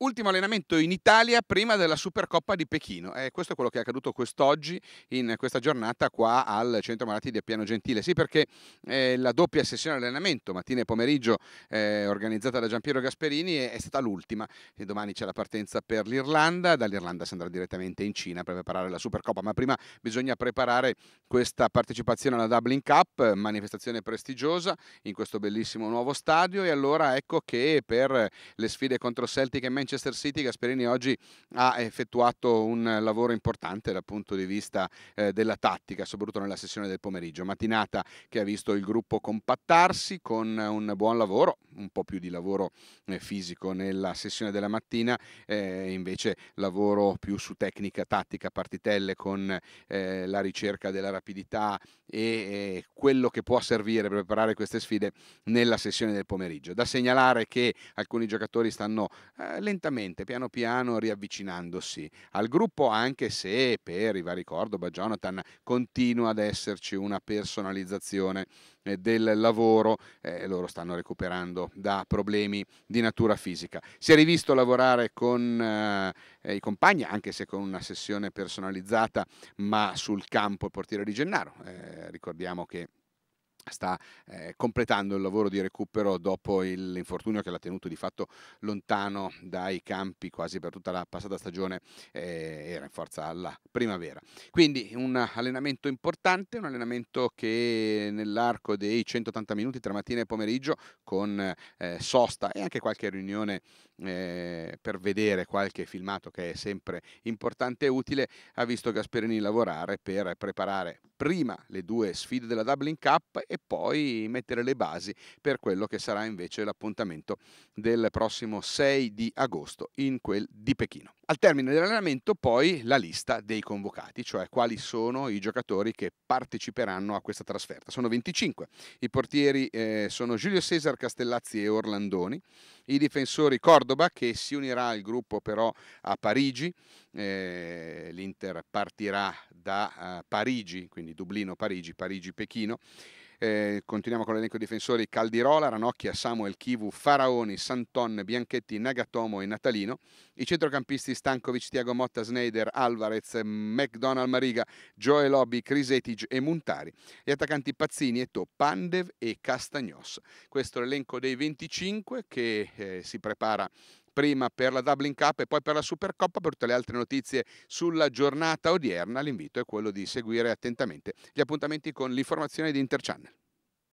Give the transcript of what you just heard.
ultimo allenamento in Italia prima della Supercoppa di Pechino. E eh, questo è quello che è accaduto quest'oggi, in questa giornata qua al Centro Malati di Appiano Gentile. Sì, perché eh, la doppia sessione allenamento, mattina e pomeriggio, eh, organizzata da Giampiero Gasperini, è, è stata l'ultima. E domani c'è la partenza per l'Irlanda, dall'Irlanda si andrà direttamente in Cina per preparare la Supercoppa, ma prima bisogna preparare questa partecipazione alla Dublin Cup, manifestazione prestigiosa in questo bellissimo nuovo stadio e allora ecco che per le sfide contro Celtic e Manchester Manchester City, Gasperini oggi ha effettuato un lavoro importante dal punto di vista eh, della tattica, soprattutto nella sessione del pomeriggio, mattinata che ha visto il gruppo compattarsi con un buon lavoro, un po' più di lavoro eh, fisico nella sessione della mattina, eh, invece lavoro più su tecnica, tattica, partitelle con eh, la ricerca della rapidità e quello che può servire per preparare queste sfide nella sessione del pomeriggio. Da segnalare che alcuni giocatori stanno lentamente eh, lentamente, piano piano riavvicinandosi al gruppo, anche se per i vari Cordoba, Jonathan, continua ad esserci una personalizzazione eh, del lavoro, eh, loro stanno recuperando da problemi di natura fisica. Si è rivisto lavorare con eh, i compagni, anche se con una sessione personalizzata, ma sul campo il portiere di Gennaro. Eh, ricordiamo che sta eh, completando il lavoro di recupero dopo l'infortunio che l'ha tenuto di fatto lontano dai campi quasi per tutta la passata stagione, eh, era in forza alla primavera. Quindi un allenamento importante, un allenamento che nell'arco dei 180 minuti tra mattina e pomeriggio con eh, sosta e anche qualche riunione eh, per vedere qualche filmato che è sempre importante e utile, ha visto Gasperini lavorare per preparare prima le due sfide della Dublin Cup e poi mettere le basi per quello che sarà invece l'appuntamento del prossimo 6 di agosto in quel di Pechino. Al termine dell'allenamento poi la lista dei convocati, cioè quali sono i giocatori che parteciperanno a questa trasferta. Sono 25. I portieri eh, sono Giulio Cesar Castellazzi e Orlandoni, i difensori Cordoba che si unirà al gruppo però a Parigi, eh, l'Inter partirà da eh, Parigi, quindi Dublino-Parigi, Parigi-Pechino. Eh, continuiamo con l'elenco difensori Caldirola, Ranocchia, Samuel, Kivu, Faraoni, Santon, Bianchetti, Nagatomo e Natalino. I centrocampisti Stankovic, Tiago Motta, Snyder, Alvarez, McDonald, Mariga, Joe Lobby, Crisetic e Muntari. Gli attaccanti Pazzini, Eto, Pandev e Castagnos. Questo è l'elenco dei 25 che eh, si prepara prima per la Dublin Cup e poi per la Supercoppa. Per tutte le altre notizie sulla giornata odierna, l'invito è quello di seguire attentamente gli appuntamenti con l'informazione di Interchannel.